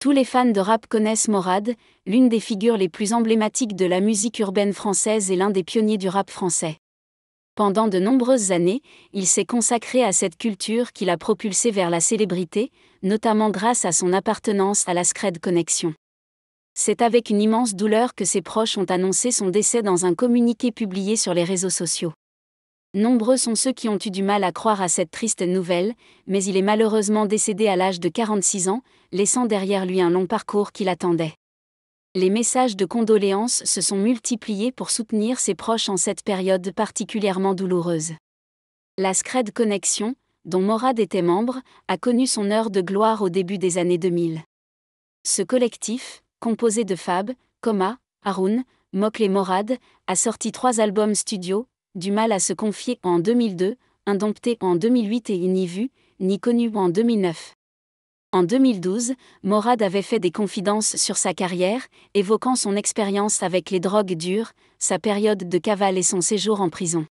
Tous les fans de rap connaissent Morad, l'une des figures les plus emblématiques de la musique urbaine française et l'un des pionniers du rap français. Pendant de nombreuses années, il s'est consacré à cette culture qui l'a propulsé vers la célébrité, notamment grâce à son appartenance à la Scred Connection. C'est avec une immense douleur que ses proches ont annoncé son décès dans un communiqué publié sur les réseaux sociaux. Nombreux sont ceux qui ont eu du mal à croire à cette triste nouvelle, mais il est malheureusement décédé à l'âge de 46 ans, laissant derrière lui un long parcours qui l'attendait. Les messages de condoléances se sont multipliés pour soutenir ses proches en cette période particulièrement douloureuse. La Scred Connection, dont Morad était membre, a connu son heure de gloire au début des années 2000. Ce collectif, composé de Fab, Coma, Haroun, Mokle et Morad, a sorti trois albums studio, du mal à se confier en 2002, indompté en 2008 et ni vu, ni connu en 2009. En 2012, Morad avait fait des confidences sur sa carrière, évoquant son expérience avec les drogues dures, sa période de cavale et son séjour en prison.